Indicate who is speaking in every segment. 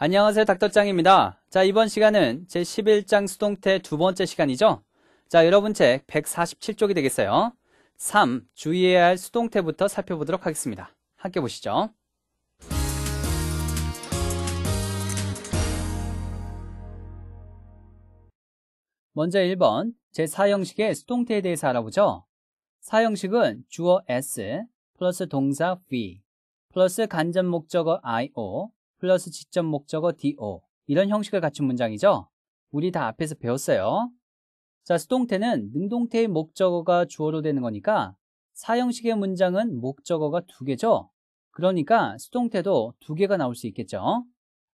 Speaker 1: 안녕하세요 닥터짱입니다. 자 이번 시간은 제 11장 수동태 두 번째 시간이죠. 자 여러분 책 147쪽이 되겠어요. 3. 주의해야 할 수동태부터 살펴보도록 하겠습니다. 함께 보시죠. 먼저 1번 제4형식의 수동태에 대해서 알아보죠. 4형식은 주어 s 플러스 동사 v 플러스 간접 목적어 io 플러스 직접 목적어 do 이런 형식을 갖춘 문장이죠. 우리 다 앞에서 배웠어요. 자, 수동태는 능동태의 목적어가 주어로 되는 거니까 사형식의 문장은 목적어가 두 개죠. 그러니까 수동태도 두 개가 나올 수 있겠죠.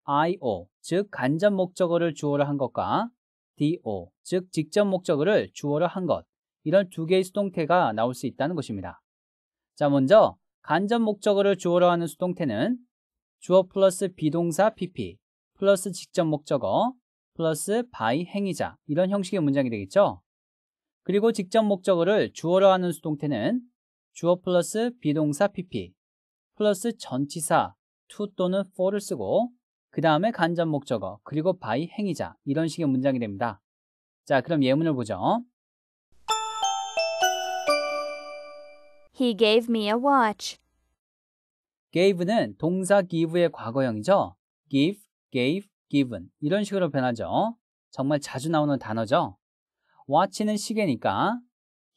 Speaker 1: io, 즉 간접 목적어를 주어로 한 것과 do, 즉 직접 목적어를 주어로 한 것. 이런 두 개의 수동태가 나올 수 있다는 것입니다. 자, 먼저 간접 목적어를 주어로 하는 수동태는 주어 플러스 비동사 PP 플러스 직접 목적어 플러스 by 행위자 이런 형식의 문장이 되겠죠. 그리고 직접 목적어를 주어로 하는 수동태는 주어 플러스 비동사 PP 플러스 전치사 to 또는 for를 쓰고 그 다음에 간접 목적어 그리고 by 행위자 이런 식의 문장이 됩니다. 자 그럼 예문을 보죠.
Speaker 2: He gave me a watch.
Speaker 1: gave는 동사 give의 과거형이죠. give, gave, given 이런 식으로 변하죠. 정말 자주 나오는 단어죠. watch는 시계니까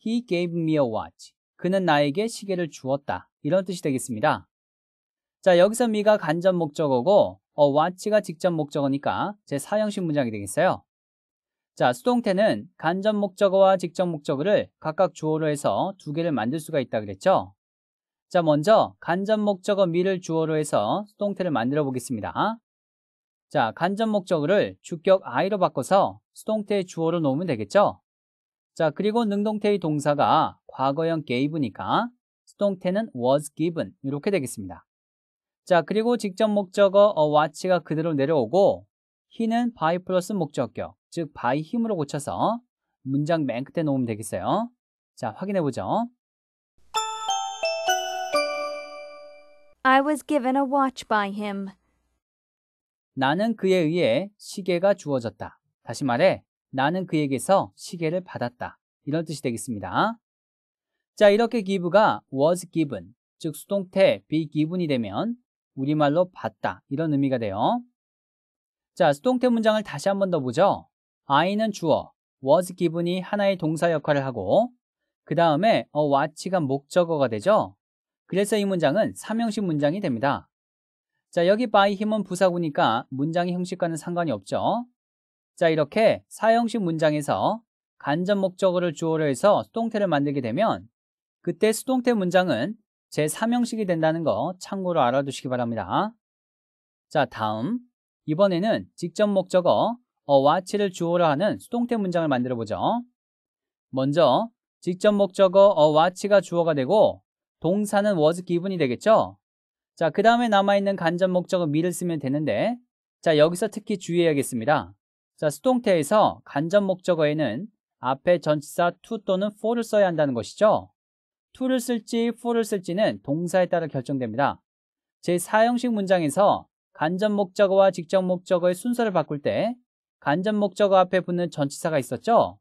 Speaker 1: he gave me a watch. 그는 나에게 시계를 주었다. 이런 뜻이 되겠습니다. 자, 여기서 me가 간접 목적어고 a watch가 직접 목적어니까 제사형식 문장이 되겠어요. 자, 수동태는 간접 목적어와 직접 목적어를 각각 주어로 해서 두 개를 만들 수가 있다 그랬죠? 자, 먼저 간접 목적어 미를 주어로 해서 수동태를 만들어 보겠습니다. 자, 간접 목적어를 주격 I로 바꿔서 수동태의 주어로 놓으면 되겠죠? 자, 그리고 능동태의 동사가 과거형 gave니까 수동태는 was given 이렇게 되겠습니다. 자, 그리고 직접 목적어 a watch가 그대로 내려오고 he는 by 플러스 목적격, 즉 by 힘으로 고쳐서 문장 맨 끝에 놓으면 되겠어요. 자, 확인해 보죠.
Speaker 2: I was given a watch by him.
Speaker 1: 나는 그에 의해 시계가 주어졌다. 다시 말해, 나는 그에게서 시계를 받았다. 이런 뜻이 되겠습니다. 자, 이렇게 give가 was given, 즉 수동태 be given이 되면 우리말로 받다 이런 의미가 돼요. 자, 수동태 문장을 다시 한 번 더 보죠. I는 주어, was given이 하나의 동사 역할을 하고 그 다음에 a watch가 목적어가 되죠. 그래서 이 문장은 삼형식 문장이 됩니다. 자, 여기 by 힘은 부사구니까 문장의 형식과는 상관이 없죠. 자, 이렇게 4형식 문장에서 간접 목적어를 주어로 해서 수동태를 만들게 되면 그때 수동태 문장은 제3형식이 된다는 거 참고로 알아두시기 바랍니다. 자, 다음 이번에는 직접 목적어 어와치를 주어로 하는 수동태 문장을 만들어 보죠. 먼저 직접 목적어 어와치가 주어가 되고 동사는 was given이 되겠죠? 자, 그 다음에 남아있는 간접 목적은 me를 쓰면 되는데 자, 여기서 특히 주의해야겠습니다. 자, 수동태에서 간접 목적어에는 앞에 전치사 to 또는 for를 써야 한다는 것이죠. to를 쓸지 for를 쓸지는 동사에 따라 결정됩니다. 제4형식 문장에서 간접 목적어와 직접 목적어의 순서를 바꿀 때 간접 목적어 앞에 붙는 전치사가 있었죠?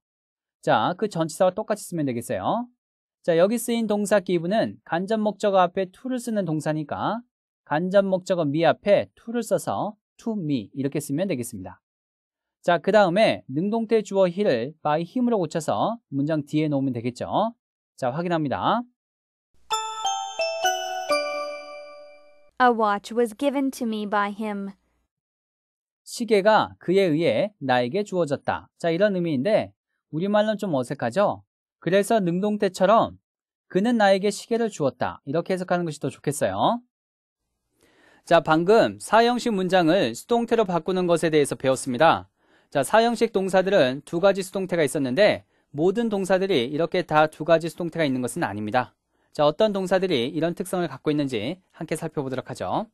Speaker 1: 자, 그 전치사와 똑같이 쓰면 되겠어요. 자, 여기 쓰인 동사 give는 간접 목적어 앞에 to를 쓰는 동사니까 간접 목적어 me 앞에 to를 써서 to me 이렇게 쓰면 되겠습니다. 자, 그 다음에 능동태 주어 힐을 by 힘으로 고쳐서 문장 뒤에 놓으면 되겠죠. 자, 확인합니다.
Speaker 2: A watch was given to me by him.
Speaker 1: 시계가 그에 의해 나에게 주어졌다. 자, 이런 의미인데 우리말로는 좀 어색하죠? 그래서 능동태처럼 그는 나에게 시계를 주었다. 이렇게 해석하는 것이 더 좋겠어요. 자, 방금 사형식 문장을 수동태로 바꾸는 것에 대해서 배웠습니다. 자, 사형식 동사들은 두 가지 수동태가 있었는데 모든 동사들이 이렇게 다 두 가지 수동태가 있는 것은 아닙니다. 자, 어떤 동사들이 이런 특성을 갖고 있는지 함께 살펴보도록 하죠.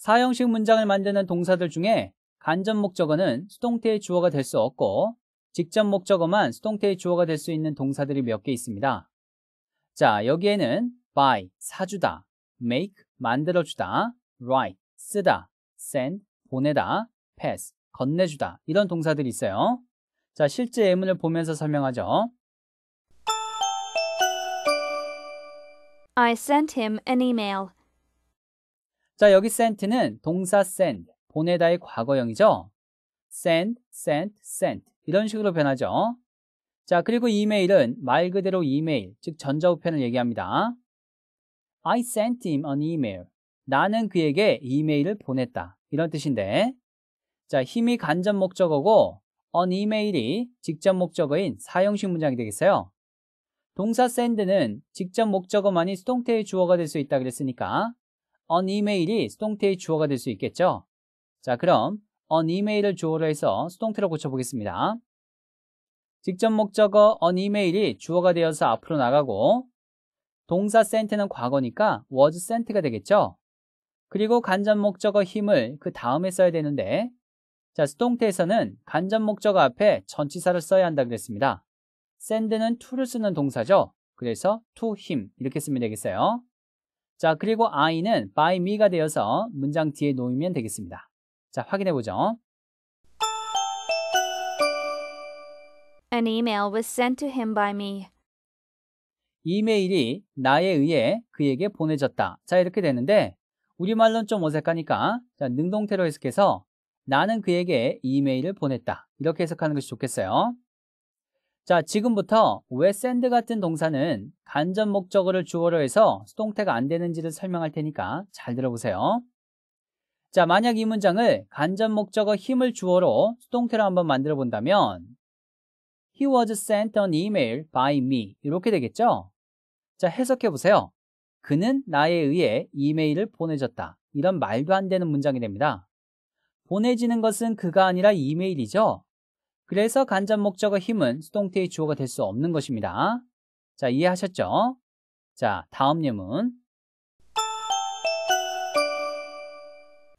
Speaker 1: 사형식 문장을 만드는 동사들 중에 간접 목적어는 수동태의 주어가 될 수 없고 직접 목적어만 수동태의 주어가 될 수 있는 동사들이 몇 개 있습니다. 자, 여기에는 buy, 사주다, make, 만들어주다, write, 쓰다, send, 보내다, pass, 건네주다 이런 동사들이 있어요. 자, 실제 예문을 보면서 설명하죠.
Speaker 2: I sent him an email.
Speaker 1: 자, 여기 sent는 동사 send, 보내다의 과거형이죠. send, sent, sent 이런 식으로 변하죠. 자, 그리고 이메일은 말 그대로 이메일, 즉 전자우편을 얘기합니다. I sent him an email. 나는 그에게 이메일을 보냈다. 이런 뜻인데 자, 힘이 간접 목적어고 an email이 직접 목적어인 사용식 문장이 되겠어요. 동사 send는 직접 목적어만이 수동태의 주어가 될 수 있다 그랬으니까 on email이 수동태의 주어가 될 수 있겠죠. 자, 그럼 on email을 주어로 해서 수동태로 고쳐보겠습니다. 직접 목적어 on email이 주어가 되어서 앞으로 나가고 동사 sent는 과거니까 was sent가 되겠죠. 그리고 간접 목적어 힘을 그 다음에 써야 되는데 자, 수동태에서는 간접 목적어 앞에 전치사를 써야 한다 그랬습니다. send는 to를 쓰는 동사죠. 그래서 to him 이렇게 쓰면 되겠어요. 자, 그리고 I는 by me가 되어서 문장 뒤에 놓이면 되겠습니다. 자, 확인해 보죠.
Speaker 2: An email was sent to him by me.
Speaker 1: 이메일이 나에 의해 그에게 보내졌다. 자, 이렇게 되는데 우리말로는 좀 어색하니까 자, 능동태로 해석해서 나는 그에게 이메일을 보냈다. 이렇게 해석하는 것이 좋겠어요. 자, 지금부터 왜 샌드 같은 동사는 간접 목적어를 주어로 해서 수동태가 안 되는지를 설명할 테니까 잘 들어보세요. 자, 만약 이 문장을 간접 목적어 힘을 주어로 수동태로 한번 만들어 본다면 He was sent an email by me 이렇게 되겠죠? 자, 해석해 보세요. 그는 나에 의해 이메일을 보내졌다. 이런 말도 안 되는 문장이 됩니다. 보내지는 것은 그가 아니라 이메일이죠. 그래서 간접 목적어 힘은 수동태의 주어가 될 수 없는 것입니다. 자, 이해하셨죠? 자, 다음 예문.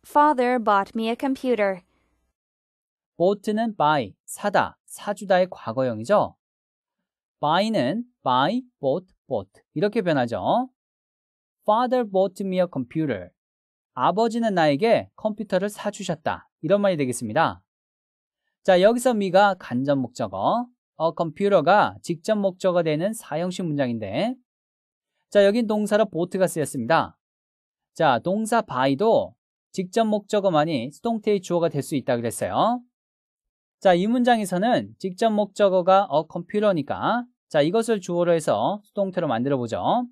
Speaker 2: Father bought me a computer.
Speaker 1: bought,는 buy, 사다, 사주다의 과거형이죠. buy는 buy, bought, bought 이렇게 변하죠. Father bought me a computer. 아버지는 나에게 컴퓨터를 사주셨다. 이런 말이 되겠습니다. 자, 여기서 미가 간접 목적어, 어컴퓨 m 가 직접 목적어 되는 사형식 문장인데 자, 여긴 동사로 보트가 쓰였습니다. 자, 동사 바이도 직접 목적어만이 수동태의 주어가 될 수 있다 그랬어요. 자, 이 문장에서는 직접 목적어가 어컴퓨 m 니까 자, 이것을 주어로 해서 수동태로 만들어 보죠.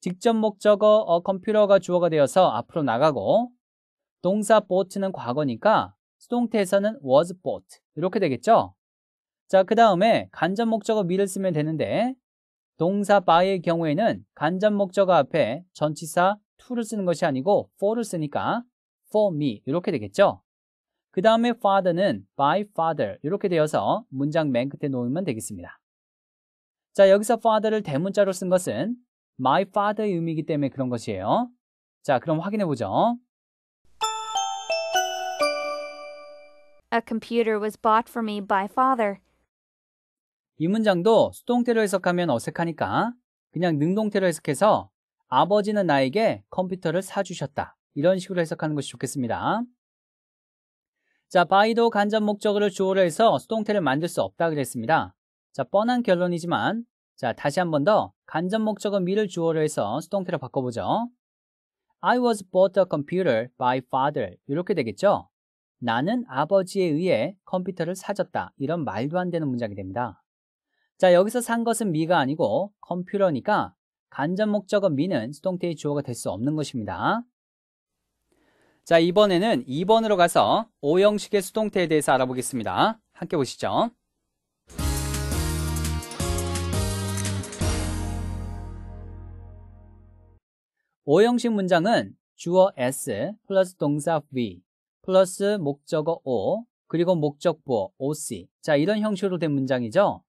Speaker 1: 직접 목적어 어 컴퓨터가 주어가 되어서 앞으로 나가고 동사 보트는 과거니까 수동태에서는 was bought 이렇게 되겠죠? 자, 그 다음에 간접 목적어 미를 쓰면 되는데 동사 by의 경우에는 간접 목적어 앞에 전치사 to를 쓰는 것이 아니고 for를 쓰니까 for me 이렇게 되겠죠? 그 다음에 father는 by father 이렇게 되어서 문장 맨 끝에 놓으면 되겠습니다. 자, 여기서 father를 대문자로 쓴 것은 my father의 의미이기 때문에 그런 것이에요. 자, 그럼 확인해 보죠.
Speaker 2: A computer was bought for me by father.
Speaker 1: 이 문장도 수동태로 해석하면 어색하니까 그냥 능동태로 해석해서 아버지는 나에게 컴퓨터를 사주셨다. 이런 식으로 해석하는 것이 좋겠습니다. 자, 바이도 간접 목적어를 주어로 해서 수동태를 만들 수 없다 그랬습니다. 자, 뻔한 결론이지만 자, 다시 한 번 더 간접 목적어 미를 주어로 해서 수동태로 바꿔보죠. I was bought a computer by father. 이렇게 되겠죠? 나는 아버지에 의해 컴퓨터를 사줬다. 이런 말도 안 되는 문장이 됩니다. 자, 여기서 산 것은 미가 아니고 컴퓨터니까 간접 목적은 미는 수동태의 주어가 될 수 없는 것입니다. 자, 이번에는 2번으로 가서 5형식의 수동태에 대해서 알아보겠습니다. 함께 보시죠. 5형식 문장은 주어 s 플러스 동사 v 플러스 목적어 O 그리고 목적부어 OC 자 이런 형식으로 된 문장이죠.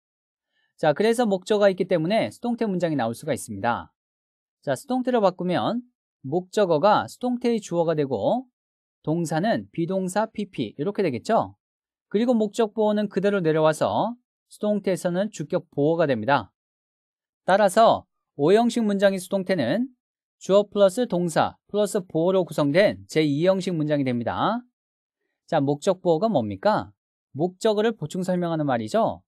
Speaker 1: 자 그래서 목적어가 있기 때문에 수동태 문장이 나올 수가 있습니다. 자수동태를 바꾸면 목적어가 수동태의 주어가 되고 동사는 비동사 PP 이렇게 되겠죠. 그리고 목적부호는 그대로 내려와서 수동태에서는 주격 보어가 됩니다. 따라서 o 형식 문장의 수동태는 주어 플러스 동사 플러스 보어로 구성된 제2형식 문장이 됩니다. 자, 목적 보어가 뭡니까? 목적어를 보충 설명하는 말이죠.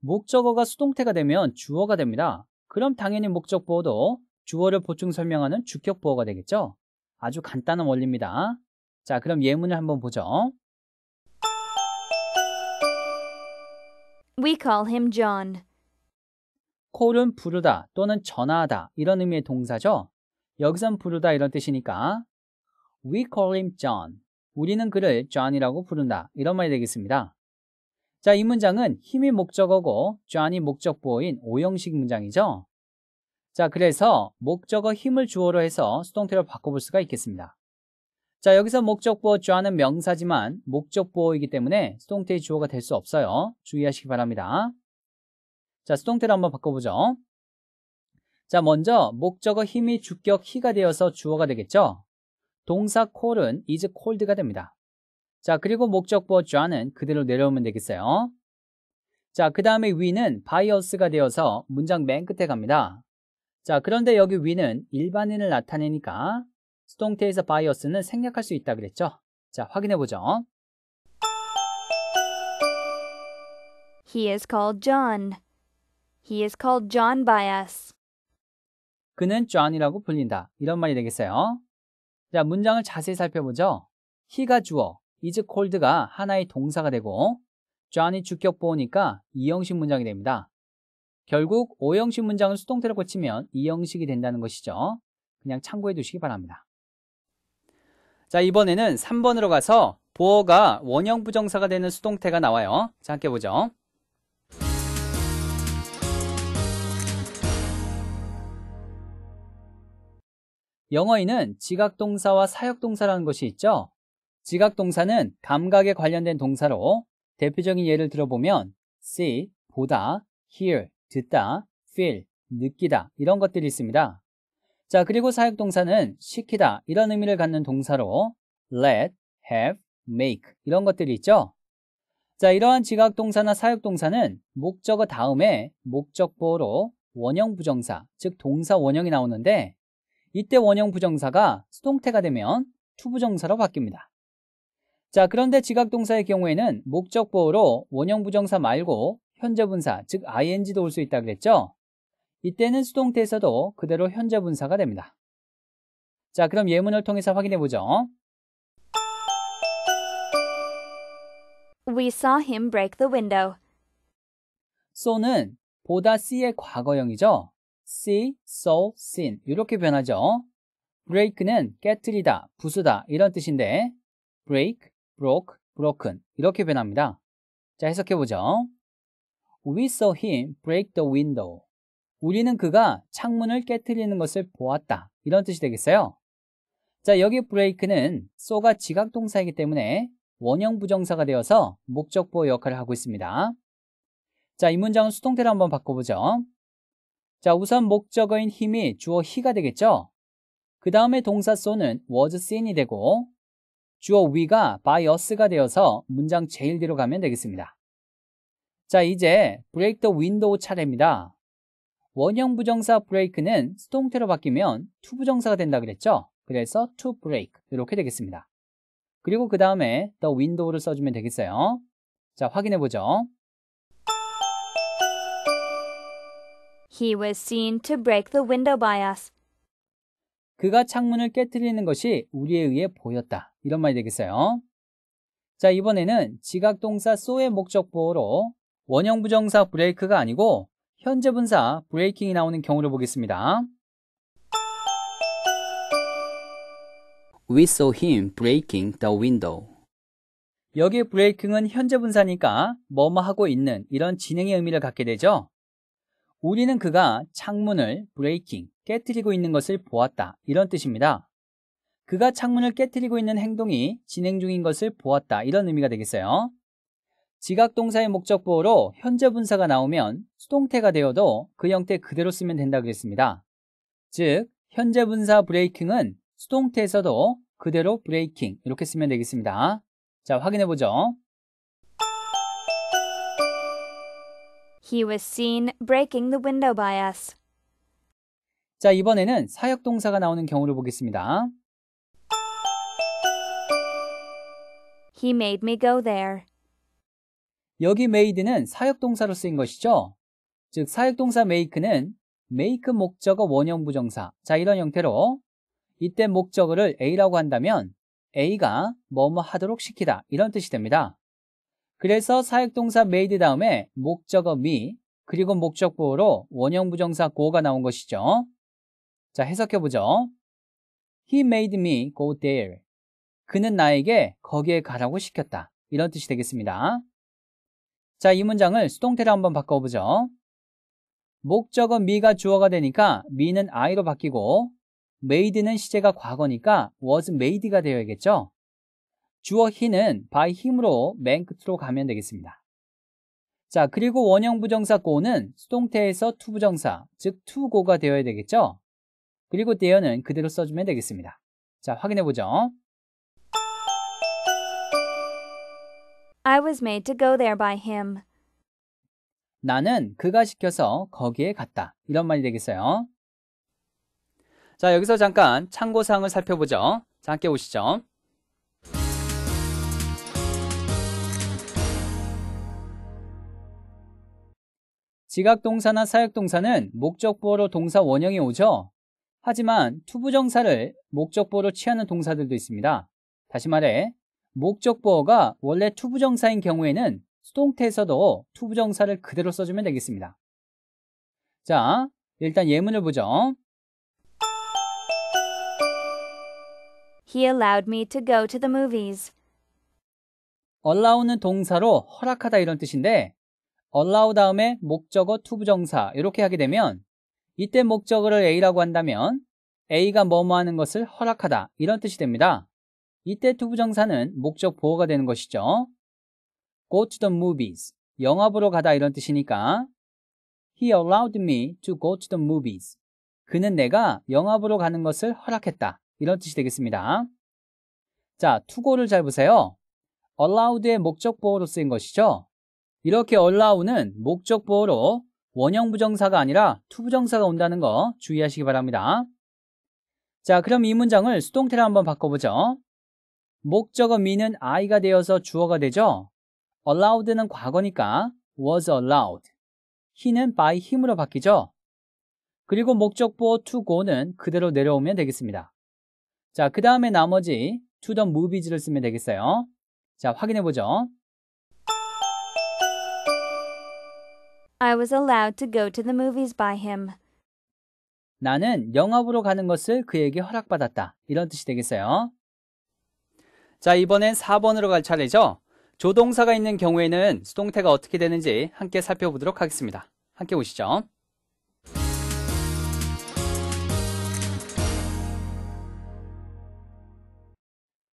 Speaker 1: 목적어가 수동태가 되면 주어가 됩니다. 그럼 당연히 목적 보어도 주어를 보충 설명하는 주격 보어가 되겠죠. 아주 간단한 원리입니다. 자, 그럼 예문을 한번 보죠.
Speaker 2: We call him John.
Speaker 1: 콜은 부르다 또는 전화하다 이런 의미의 동사죠. 여기선 부르다 이런 뜻이니까 We call him John. 우리는 그를 John이라고 부른다. 이런 말이 되겠습니다. 자, 이 문장은 힘이 목적어고 John이 목적부호인 오형식 문장이죠. 자, 그래서 목적어 힘을 주어로 해서 수동태로 바꿔볼 수가 있겠습니다. 자, 여기서 목적 부호 John은 명사지만 목적부호이기 때문에 수동태의 주어가 될 수 없어요. 주의하시기 바랍니다. 자, 수동태로 한번 바꿔보죠. 자, 먼저 목적어 힘이 주격 히가 되어서 주어가 되겠죠. 동사 콜은 is cold가 됩니다. 자, 그리고 목적부어 좌는 그대로 내려오면 되겠어요. 자, 그 다음에 위는 바이어스가 되어서 문장 맨 끝에 갑니다. 자, 그런데 여기 위는 일반인을 나타내니까 수동태에서 바이어스는 생략할 수 있다 그랬죠. 자, 확인해 보죠.
Speaker 2: He is called John. He is called John by us.
Speaker 1: 그는 존이라고 불린다. 이런 말이 되겠어요. 자, 문장을 자세히 살펴보죠. he가 주어, is cold가 하나의 동사가 되고 존이 주격 보호니까 이형식 문장이 됩니다. 결국 오형식 문장을 수동태로 고치면 이형식이 된다는 것이죠. 그냥 참고해 두시기 바랍니다. 자, 이번에는 3번으로 가서 보어가 원형 부정사가 되는 수동태가 나와요. 자, 함께 보죠. 영어에는 지각동사와 사역동사라는 것이 있죠. 지각동사는 감각에 관련된 동사로 대표적인 예를 들어보면 see, 보다, hear, 듣다, feel, 느끼다 이런 것들이 있습니다. 자, 그리고 사역동사는 시키다 이런 의미를 갖는 동사로 let, have, make 이런 것들이 있죠. 자, 이러한 지각동사나 사역동사는 목적어 다음에 목적보로 원형 부정사, 즉 동사 원형이 나오는데 이때 원형 부정사가 수동태가 되면 투부정사로 바뀝니다. 자, 그런데 지각동사의 경우에는 목적보호로 원형 부정사 말고 현재분사, 즉 ing도 올 수 있다 그랬죠? 이때는 수동태에서도 그대로 현재분사가 됩니다. 자, 그럼 예문을 통해서 확인해 보죠.
Speaker 2: We saw him break the window.
Speaker 1: so는 보다 c의 과거형이죠. see, saw, seen 이렇게 변하죠. break는 깨뜨리다, 부수다 이런 뜻인데 break, broke, broken 이렇게 변합니다. 자 해석해 보죠. We saw him break the window. 우리는 그가 창문을 깨뜨리는 것을 보았다 이런 뜻이 되겠어요. 자 여기 break는 s a 가 지각동사이기 때문에 원형 부정사가 되어서 목적보 역할을 하고 있습니다. 자, 이 문장은 수동태로 한번 바꿔보죠. 자, 우선 목적어인 힘이 주어 he가 되겠죠? 그 다음에 동사 so는 was seen이 되고 주어 we가 by us가 되어서 문장 제일 뒤로 가면 되겠습니다. 자, 이제 break the window 차례입니다. 원형 부정사 break는 수동태로 바뀌면 to 부정사가 된다 그랬죠? 그래서 to break 이렇게 되겠습니다. 그리고 그 다음에 the window를 써주면 되겠어요. 자, 확인해 보죠.
Speaker 2: He was seen to break the window by us.
Speaker 1: 그가 창문을 깨뜨리는 것이 우리에 의해 보였다. 이런 말이 되겠어요. 자, 이번에는 지각동사 so의 목적보로 호 원형 부정사 브레이크가 아니고 현재 분사 브레이킹이 나오는 경우를 보겠습니다. We saw him breaking the window. 여기에 브레이킹은 현재 분사니까 뭐뭐 하고 있는 이런 진행의 의미를 갖게 되죠. 우리는 그가 창문을 브레이킹 깨뜨리고 있는 것을 보았다. 이런 뜻입니다. 그가 창문을 깨뜨리고 있는 행동이 진행 중인 것을 보았다. 이런 의미가 되겠어요. 지각 동사의 목적 보호로 현재 분사가 나오면 수동태가 되어도 그 형태 그대로 쓰면 된다고 했습니다. 즉, 현재 분사 브레이킹은 수동태에서도 그대로 브레이킹 이렇게 쓰면 되겠습니다. 자, 확인해 보죠.
Speaker 2: He was seen breaking the window by us.
Speaker 1: 자, 이번에는 사역 동사가 나오는 경우를 보겠습니다.
Speaker 2: He made me go there.
Speaker 1: 여기 made는 사역 동사로 쓰인 것이죠. 즉 사역 동사 make는 make 목적어 원형 부정사. 자, 이런 형태로 이때 목적어를 A라고 한다면 A가 뭐 뭐 하도록 시키다 이런 뜻이 됩니다. 그래서 사역동사 made 다음에 목적어 me 그리고 목적보로 원형 부정사 go가 나온 것이죠. 자, 해석해보죠. He made me go there. 그는 나에게 거기에 가라고 시켰다. 이런 뜻이 되겠습니다. 자, 이 문장을 수동태로 한번 바꿔보죠. 목적어 me가 주어가 되니까 me는 I로 바뀌고 made는 시제가 과거니까 was made가 되어야겠죠? 주어 he는 by him으로 맨 끝으로 가면 되겠습니다. 자, 그리고 원형 부정사 go는 수동태에서 to 부정사, 즉 to go가 되어야 되겠죠? 그리고 there는 그대로 써주면 되겠습니다. 자, 확인해 보죠.
Speaker 2: I was made to go there by him.
Speaker 1: 나는 그가 시켜서 거기에 갔다. 이런 말이 되겠어요. 자, 여기서 잠깐 참고사항을 살펴보죠. 자, 함께 보시죠. 지각동사나 사역동사는 목적보로 동사 원형이 오죠. 하지만 투부정사를 목적보로 취하는 동사들도 있습니다. 다시 말해 목적보호가 원래 투부정사인 경우에는 수동태에서도 투부정사를 그대로 써주면 되겠습니다. 자, 일단 예문을 보죠.
Speaker 2: He allowed me to go to the movies.
Speaker 1: allow는 동사로 허락하다 이런 뜻인데 allow 다음에 목적어 to 부정사 이렇게 하게 되면 이때 목적어를 A라고 한다면 A가 뭐뭐 하는 것을 허락하다 이런 뜻이 됩니다. 이때 to 부정사는 목적 보호가 되는 것이죠. go to the movies 영화 보러 가다 이런 뜻이니까 he allowed me to go to the movies 그는 내가 영화 보러 가는 것을 허락했다 이런 뜻이 되겠습니다. 자, 투고를 잘 보세요. allowed의 목적 보호로 쓰인 것이죠. 이렇게 올라오는 목적 보호로 원형 부정사가 아니라 투부정사가 온다는 거 주의하시기 바랍니다. 자, 그럼 이 문장을 수동태로 한번 바꿔보죠. 목적어 미 e 는 I가 되어서 주어가 되죠. allowed는 과거니까 was allowed. he는 by him으로 바뀌죠. 그리고 목적보호 to go는 그대로 내려오면 되겠습니다. 자, 그 다음에 나머지 to the movies를 쓰면 되겠어요. 자, 확인해보죠.
Speaker 2: I was allowed to go to the movies by him.
Speaker 1: 나는 영화 보러 가는 것을 그에게 허락받았다. 이런 뜻이 되겠어요. 자, 이번엔 4번으로 갈 차례죠. 조동사가 있는 경우에는 수동태가 어떻게 되는지 함께 살펴보도록 하겠습니다. 함께 보시죠.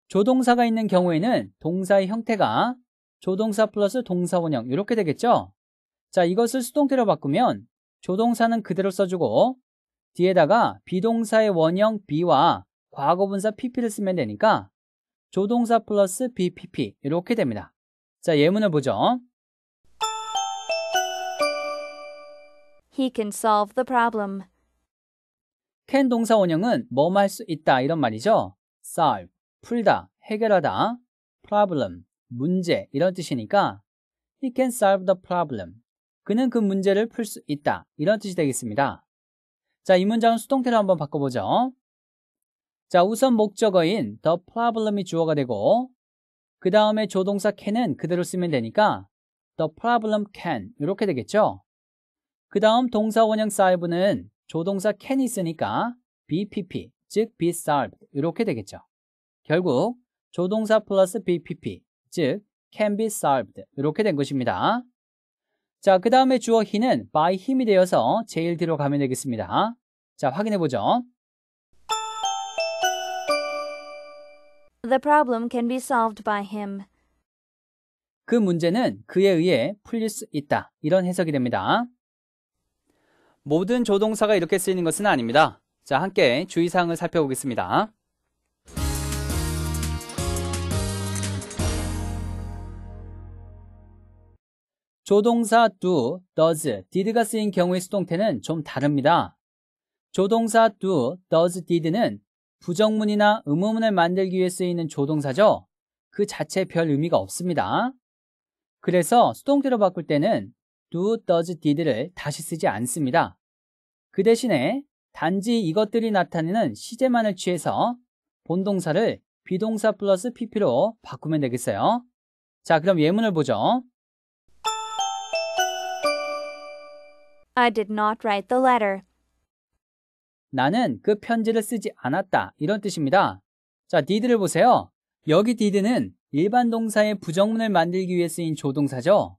Speaker 1: 조동사가 있는 경우에는 동사의 형태가 조동사 플러스 동사원형 이렇게 되겠죠? 자, 이것을 수동태로 바꾸면 조동사는 그대로 써주고 뒤에다가 비동사의 원형 b 와 과거분사 pp를 쓰면 되니까 조동사 플러스 bpp 이렇게 됩니다. 자, 예문을 보죠.
Speaker 2: He can solve the problem.
Speaker 1: can 동사 원형은 뭐뭐 할수 있다 이런 말이죠. solve, 풀다, 해결하다, problem, 문제 이런 뜻이니까 he can solve the problem, 그는 그 문제를 풀 수 있다. 이런 뜻이 되겠습니다. 자, 이 문장은 수동태로 한번 바꿔보죠. 자, 우선 목적어인 the problem이 주어가 되고 그 다음에 조동사 can은 그대로 쓰면 되니까 the problem can 이렇게 되겠죠. 그 다음 동사 원형 sive는 조동사 can이 있으니까 bpp 즉 be solved 이렇게 되겠죠. 결국 조동사 플러스 bpp 즉 can be solved 이렇게 된 것입니다. 자, 그 다음에 주어 he는 by 힘이 되어서 제일 뒤로 가면 되겠습니다. 자, 확인해 보죠.
Speaker 2: The problem can be solved by him.
Speaker 1: 그 문제는 그에 의해 풀릴 수 있다. 이런 해석이 됩니다. 모든 조동사가 이렇게 쓰이는 것은 아닙니다. 자, 함께 주의사항을 살펴보겠습니다. 조동사 do, does, did가 쓰인 경우의 수동태는 좀 다릅니다. 조동사 do, does, did는 부정문이나 의문문을 만들기 위해 쓰이는 조동사죠. 그자체별 의미가 없습니다. 그래서 수동태로 바꿀 때는 do, does, did를 다시 쓰지 않습니다. 그 대신에 단지 이것들이 나타내는 시제만을 취해서 본동사를 비동사 플러스 pp로 바꾸면 되겠어요. 자, 그럼 예문을 보죠.
Speaker 2: I did not write the letter.
Speaker 1: 나는 그 편지를 쓰지 않았다. 이런 뜻입니다. 자, did를 보세요. 여기 did는 일반 동사의 부정문을 만들기 위해 쓰인 조동사죠.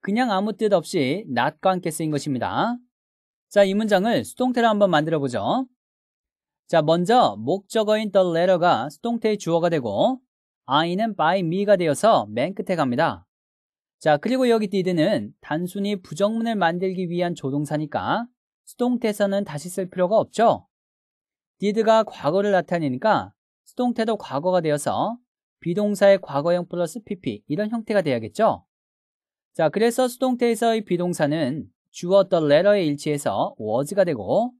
Speaker 1: 그냥 아무 뜻 없이 not과 함께 쓰인 것입니다. 자, 이 문장을 수동태로 한번 만들어 보죠. 자, 먼저 목적어인 the letter가 수동태의 주어가 되고 I는 by me가 되어서 맨 끝에 갑니다. 자, 그리고 여기 디드는 단순히 부정문을 만들기 위한 조동사니까 수동태에서는 다시 쓸 필요가 없죠. did가 과거를 나타내니까 수동태도 과거가 되어서 비동사의 과거형 플러스 pp 이런 형태가 되어야겠죠 자, 그래서 수동태에서의 비동사는 주어 the letter에 일치해서 was가 되고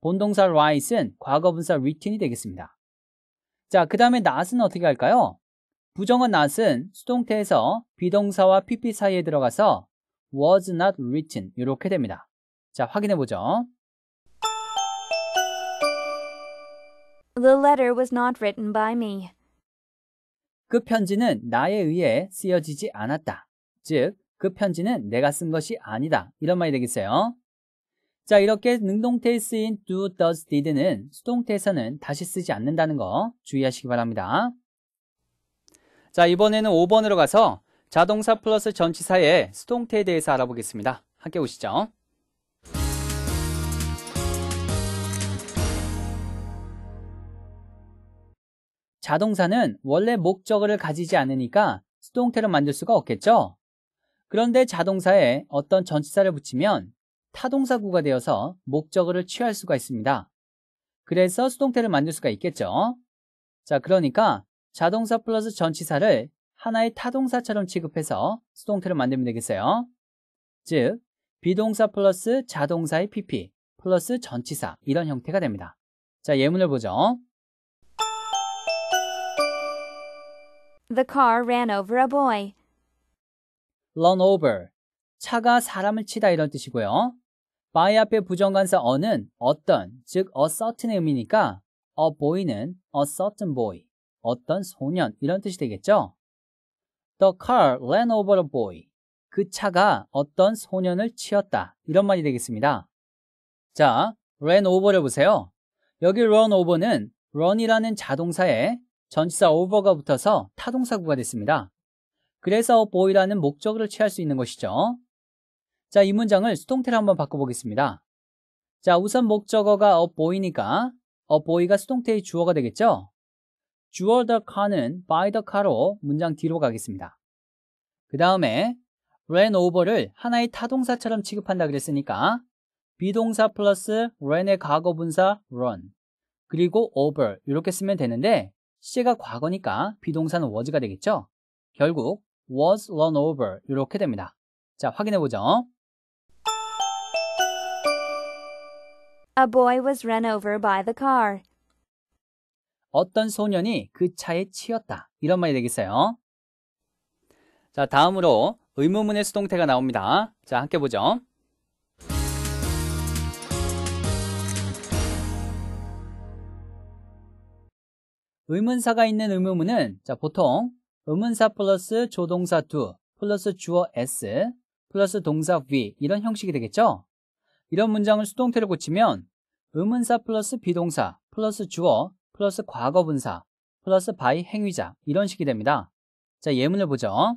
Speaker 1: 본동사 rise는 과거분사 return이 되겠습니다. 자, 그 다음에 not은 어떻게 할까요? 부정어 not은 수동태에서 비동사와 pp 사이에 들어가서 was not written 이렇게 됩니다. 자, 확인해 보죠.
Speaker 2: The letter was not written by me.
Speaker 1: 그 편지는 나에 의해 쓰여지지 않았다. 즉, 그 편지는 내가 쓴 것이 아니다. 이런 말이 되겠어요. 자, 이렇게 능동태에 쓰인 do, does, did는 수동태에서는 다시 쓰지 않는다는 거 주의하시기 바랍니다. 자, 이번에는 5번으로 가서 자동사 플러스 전치사의 수동태에 대해서 알아보겠습니다. 함께 오시죠. 자동사는 원래 목적어를 가지지 않으니까 수동태로 만들 수가 없겠죠? 그런데 자동사에 어떤 전치사를 붙이면 타동사구가 되어서 목적어를 취할 수가 있습니다. 그래서 수동태를 만들 수가 있겠죠? 자, 그러니까 자동사 플러스 전치사를 하나의 타동사처럼 취급해서 수동태를 만들면 되겠어요. 즉, 비동사 플러스 자동사의 PP 플러스 전치사 이런 형태가 됩니다. 자, 예문을 보죠.
Speaker 2: The car ran over a boy.
Speaker 1: run over. 차가 사람을 치다 이런 뜻이고요. by 앞에 부정관사 어는 어떤, 즉 a certain의 의미니까 a boy는 a certain boy. 어떤 소년 이런 뜻이 되겠죠? The car ran over a boy. 그 차가 어떤 소년을 치었다. 이런 말이 되겠습니다. 자, ran over를 보세요. 여기 run over는 run이라는 자동사에 전치사 over가 붙어서 타동사구가 됐습니다. 그래서 boy라는 목적을 취할 수 있는 것이죠. 자, 이 문장을 수동태로 한번 바꿔보겠습니다. 자, 우선 목적어가 a boy니까 a boy가 수동태의 주어가 되겠죠? 주얼 더 카는 by the car로 문장 뒤로 가겠습니다. 그 다음에 ran over를 하나의 타동사처럼 취급한다 그랬으니까 비동사 플러스 ran의 과거 분사 run 그리고 over 이렇게 쓰면 되는데 c가 과거니까 비동사는 was가 되겠죠? 결국 was run over 이렇게 됩니다. 자 확인해 보죠.
Speaker 2: A boy was run over by the car.
Speaker 1: 어떤 소년이 그 차에 치였다. 이런 말이 되겠어요. 자, 다음으로 의문문의 수동태가 나옵니다. 자, 함께 보죠. 의문사가 있는 의문문은 자, 보통 의문사 플러스 조동사 d 플러스 주어 s 플러스 동사 v 이런 형식이 되겠죠? 이런 문장을 수동태로 고치면 의문사 플러스 비동사 플러스 주어 플러스 과거 분사 플러스 by 행위자 이런 식이 됩니다. 자, 예문을 보죠.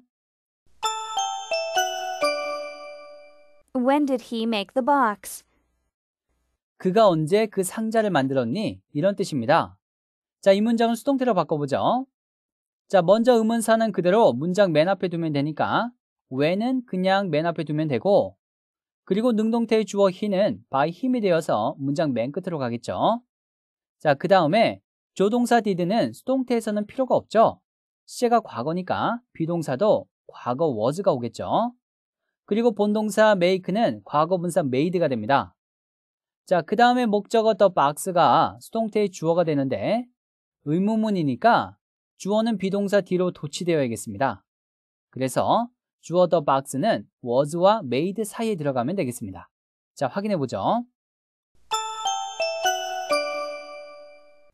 Speaker 2: When did he make the box?
Speaker 1: 그가 언제 그 상자를 만들었니? 이런 뜻입니다. 자, 이 문장은 수동태로 바꿔보죠. 자, 먼저 의문사는 그대로 문장 맨 앞에 두면 되니까 when은 그냥 맨 앞에 두면 되고 그리고 능동태의 주어 he는 by 힘이 되어서 문장 맨 끝으로 가겠죠. 자, 그 다음에 조동사 did는 수동태에서는 필요가 없죠. 시제가 과거니까 비동사도 과거 was가 오겠죠. 그리고 본동사 make는 과거 분사 made가 됩니다. 자, 그 다음에 목적어 the box가 수동태의 주어가 되는데 의문문이니까 주어는 비동사 뒤로 도치되어야겠습니다. 그래서 주어 the box는 was와 made 사이에 들어가면 되겠습니다. 자, 확인해 보죠.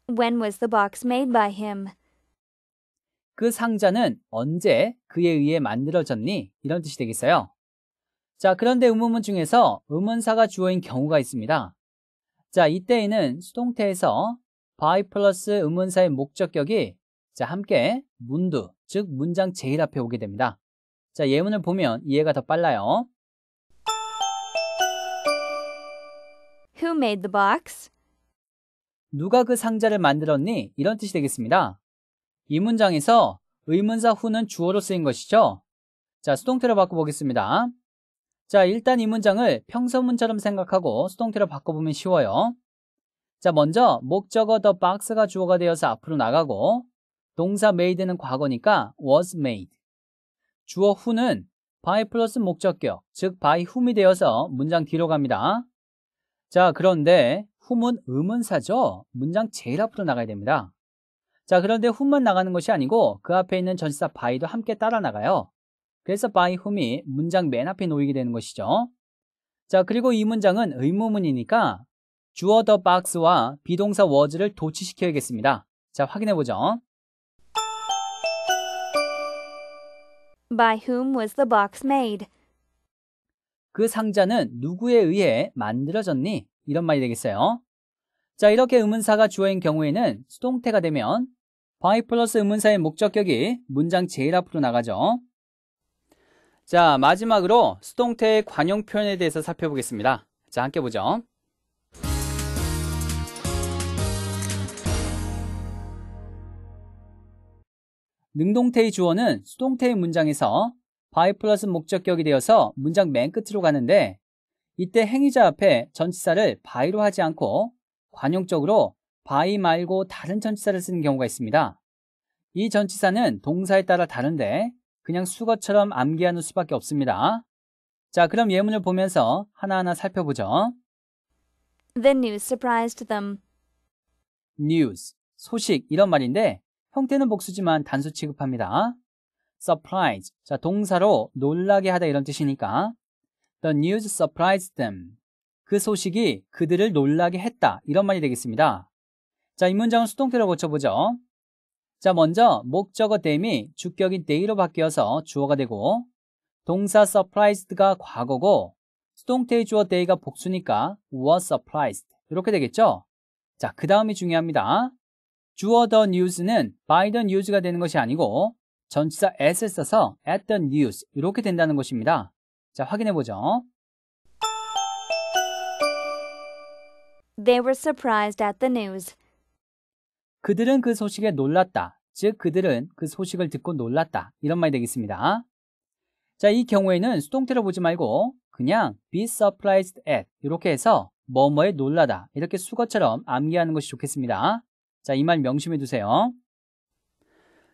Speaker 2: When was the box made by him?
Speaker 1: 그 상자는 언제 그에 의해 만들어졌니? 이런 뜻이 되겠어요. 자, 그런데 의문문 중에서 의문사가 주어인 경우가 있습니다. 자, 이때에는 수동태에서 by 플러스 의문사의 목적격이 자, 함께 문두, 즉 문장 제일 앞에 오게 됩니다. 자, 예문을 보면 이해가 더 빨라요.
Speaker 2: Who made the box?
Speaker 1: 누가 그 상자를 만들었니? 이런 뜻이 되겠습니다. 이 문장에서 의문사 후는 주어로 쓰인 것이죠. 자, 수동태로 바꿔보겠습니다. 자, 일단 이 문장을 평서문처럼 생각하고 수동태로 바꿔보면 쉬워요. 자, 먼저 목적어 the box가 주어가 되어서 앞으로 나가고 동사 made는 과거니까 was made. 주어 후는 by 플러스 목적격, 즉 by whom이 되어서 문장 뒤로 갑니다. 자, 그런데 whom은 의문사죠. 문장 제일 앞으로 나가야 됩니다. 자, 그런데 w h 만 나가는 것이 아니고 그 앞에 있는 전치사 by도 함께 따라 나가요. 그래서 by w h 이 문장 맨 앞에 놓이게 되는 것이죠. 자, 그리고 이 문장은 의문문이니까 주어 the box와 비동사 was를 도치시켜야겠습니다. 자, 확인해 보죠.
Speaker 2: By whom was the box made?
Speaker 1: 그 상자는 누구에 의해 만들어졌니? 이런 말이 되겠어요. 자 이렇게 의문사가 주어인 경우에는 수동태가 되면 by 플러스 의문사의 목적격이 문장 제일 앞으로 나가죠. 자 마지막으로 수동태의 관용 표현에 대해서 살펴보겠습니다. 자 함께 보죠. 능동태의 주어는 수동태의 문장에서 by 플러스 목적격이 되어서 문장 맨 끝으로 가는데 이때 행위자 앞에 전치사를 바이로 하지 않고 관용적으로 바이 말고 다른 전치사를 쓰는 경우가 있습니다. 이 전치사는 동사에 따라 다른데 그냥 수거처럼 암기하는 수밖에 없습니다. 자, 그럼 예문을 보면서 하나하나 살펴보죠.
Speaker 2: The news surprised them.
Speaker 1: news, 소식 이런 말인데 형태는 복수지만 단수 취급합니다. surprise, 자 동사로 놀라게 하다 이런 뜻이니까 The news surprised them. 그 소식이 그들을 놀라게 했다. 이런 말이 되겠습니다. 자, 이 문장은 수동태로 고쳐보죠. 자, 먼저 목적어 댐이 주격인 day로 바뀌어서 주어가 되고 동사 surprised가 과거고 수동태의 주어 day가 복수니까 was surprised. 이렇게 되겠죠? 자, 그 다음이 중요합니다. 주어 the news는 by the news가 되는 것이 아니고 전치사 at을 써서 at the news 이렇게 된다는 것입니다. 자, 확인해 보죠.
Speaker 2: They were surprised at the news.
Speaker 1: 그들은 그 소식에 놀랐다. 즉, 그들은 그 소식을 듣고 놀랐다. 이런 말이 되겠습니다. 자, 이 경우에는 수동태를 보지 말고 그냥 be surprised at 이렇게 해서 뭐뭐에 놀라다 이렇게 수거처럼 암기하는 것이 좋겠습니다. 자, 이 말 명심해 두세요.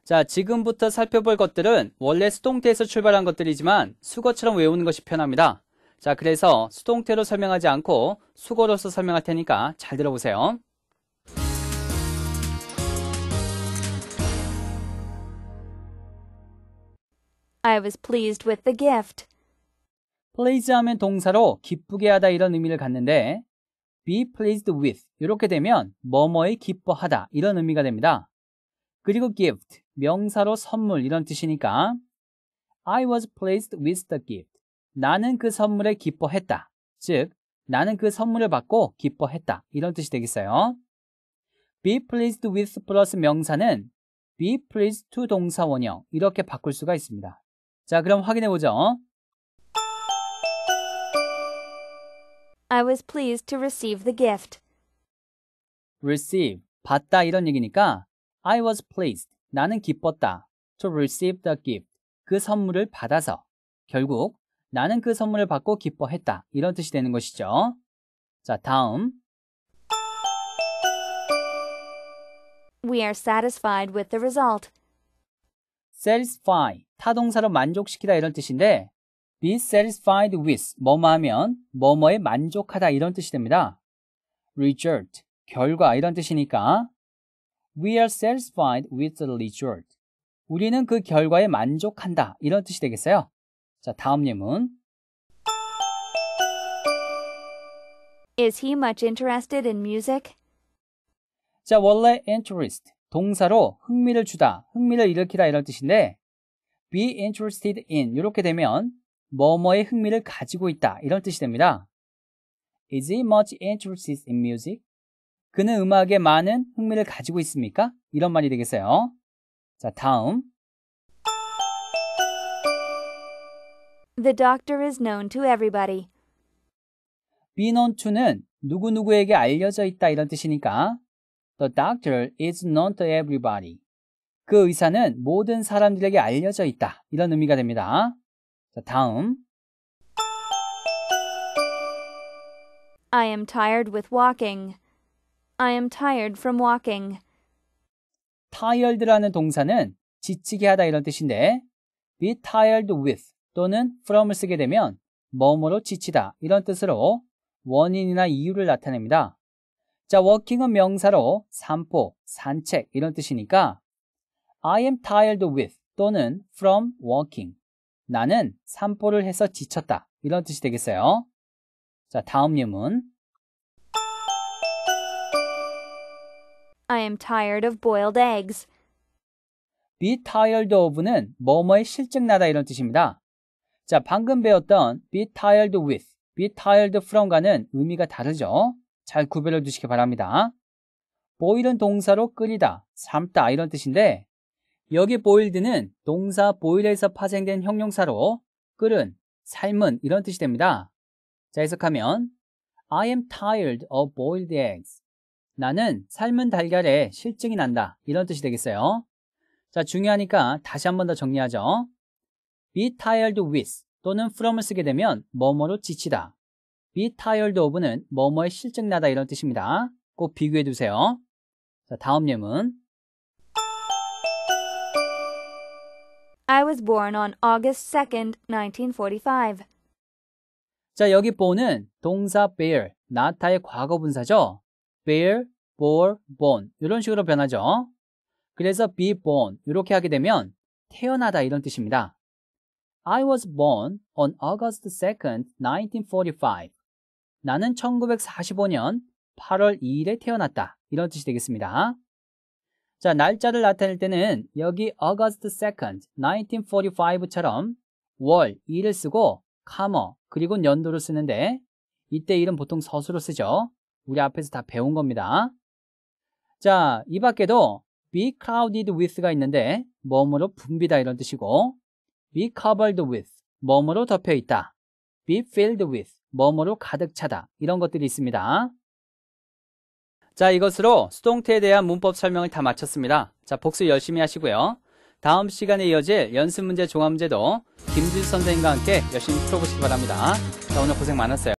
Speaker 1: 자, 지금부터 살펴볼 것들은 원래 수동태에서 출발한 것들이지만 수거처럼 외우는 것이 편합니다. 자, 그래서 수동태로 설명하지 않고 수거로서 설명할 테니까 잘 들어보세요.
Speaker 2: I was pleased with the gift. please 하면
Speaker 1: 동사로 기쁘게 하다 이런 의미를 갖는데 be pleased with 이렇게 되면 뭐뭐이 기뻐하다 이런 의미가 됩니다. 그리고 gift, 명사로 선물 이런 뜻이니까 I was pleased with the gift. 나는 그 선물에 기뻐했다. 즉, 나는 그 선물을 받고 기뻐했다. 이런 뜻이 되겠어요. be pleased with plus 명사는 be pleased to 동사 원형 이렇게 바꿀 수가 있습니다. 자, 그럼 확인해 보죠.
Speaker 2: I was pleased to receive the gift.
Speaker 1: receive 받다 이런 얘기니까 I was pleased. 나는 기뻤다. To receive the gift. 그 선물을 받아서. 결국 나는 그 선물을 받고 기뻐했다. 이런 뜻이 되는 것이죠. 자, 다음.
Speaker 2: We are satisfied with the result.
Speaker 1: satisfy 타동사로 만족시키다 이런 뜻인데 be satisfied with 뭐뭐 하면 뭐뭐에 만족하다 이런 뜻이 됩니다. result 결과 이런 뜻이니까 We are satisfied with the result. 우리는 그 결과에 만족한다. 이런 뜻이 되겠어요. 자, 다음 예문.
Speaker 2: Is he much interested in music?
Speaker 1: 자, 원래 interest, 동사로 흥미를 주다, 흥미를 일으키다 이런 뜻인데 be interested in 이렇게 되면 뭐뭐에 흥미를 가지고 있다 이런 뜻이 됩니다. Is he much interested in music? 그는 음악에 많은 흥미를 가지고 있습니까? 이런 말이 되겠어요. 자, 다음.
Speaker 2: The doctor is known to everybody.
Speaker 1: be known to는 누구누구에게 알려져 있다 이런 뜻이니까 the doctor is known to everybody. 그 의사는 모든 사람들에게 알려져 있다 이런 의미가 됩니다. 자, 다음.
Speaker 2: I am tired with walking. I am tired from walking.
Speaker 1: tired라는 동사는 지치게 하다 이런 뜻인데 be tired with 또는 from을 쓰게 되면 뭐뭐로 지치다 이런 뜻으로 원인이나 이유를 나타냅니다. 자, walking은 명사로 산보, 산책 이런 뜻이니까 I am tired with 또는 from walking. 나는 산보를 해서 지쳤다 이런 뜻이 되겠어요. 자, 다음 예문.
Speaker 2: I am tired of boiled eggs.
Speaker 1: be tired of는 뭐뭐에 실증나다 이런 뜻입니다. 자, 방금 배웠던 be tired with, be tired from과는 의미가 다르죠. 잘 구별해 두시기 바랍니다. boil은 동사로 끓이다, 삶다 이런 뜻인데 여기 boiled는 동사 boil에서 파생된 형용사로 끓은, 삶은 이런 뜻이 됩니다. 자, 해석하면 I am tired of boiled eggs. 나는 삶은 달걀에 실증이 난다. 이런 뜻이 되겠어요. 자, 중요하니까 다시 한 번 더 정리하죠. be tired with 또는 from을 쓰게 되면 뭐뭐로 지치다. be tired of는 뭐뭐에 실증나다 이런 뜻입니다. 꼭 비교해 두세요. 자, 다음 예문.
Speaker 2: I was born on August 2nd, 1945.
Speaker 1: 자, 여기 born은 동사 bear, 나타의 과거 분사죠. bear, bore, born 이런 식으로 변하죠. 그래서 be born 이렇게 하게 되면 태어나다 이런 뜻입니다. I was born on August 2nd, 1945. 나는 1945년 8월 2일에 태어났다. 이런 뜻이 되겠습니다. 자, 날짜를 나타낼 때는 여기 August 2nd, 1945처럼 월, 일을 쓰고, 카머, 그리고 연도를 쓰는데 이때 일은 보통 서수로 쓰죠. 우리 앞에서 다 배운 겁니다. 자, 이 밖에도 be clouded with가 있는데 뭐뭐로 붐비다 이런 뜻이고 be covered with 뭐뭐로 덮여 있다. be filled with 뭐뭐로 가득 차다. 이런 것들이 있습니다. 자, 이것으로 수동태에 대한 문법 설명을 다 마쳤습니다. 자, 복습 열심히 하시고요. 다음 시간에 이어질 연습문제 종합문제도 김준 선생님과 함께 열심히 풀어보시기 바랍니다. 자, 오늘 고생 많았어요.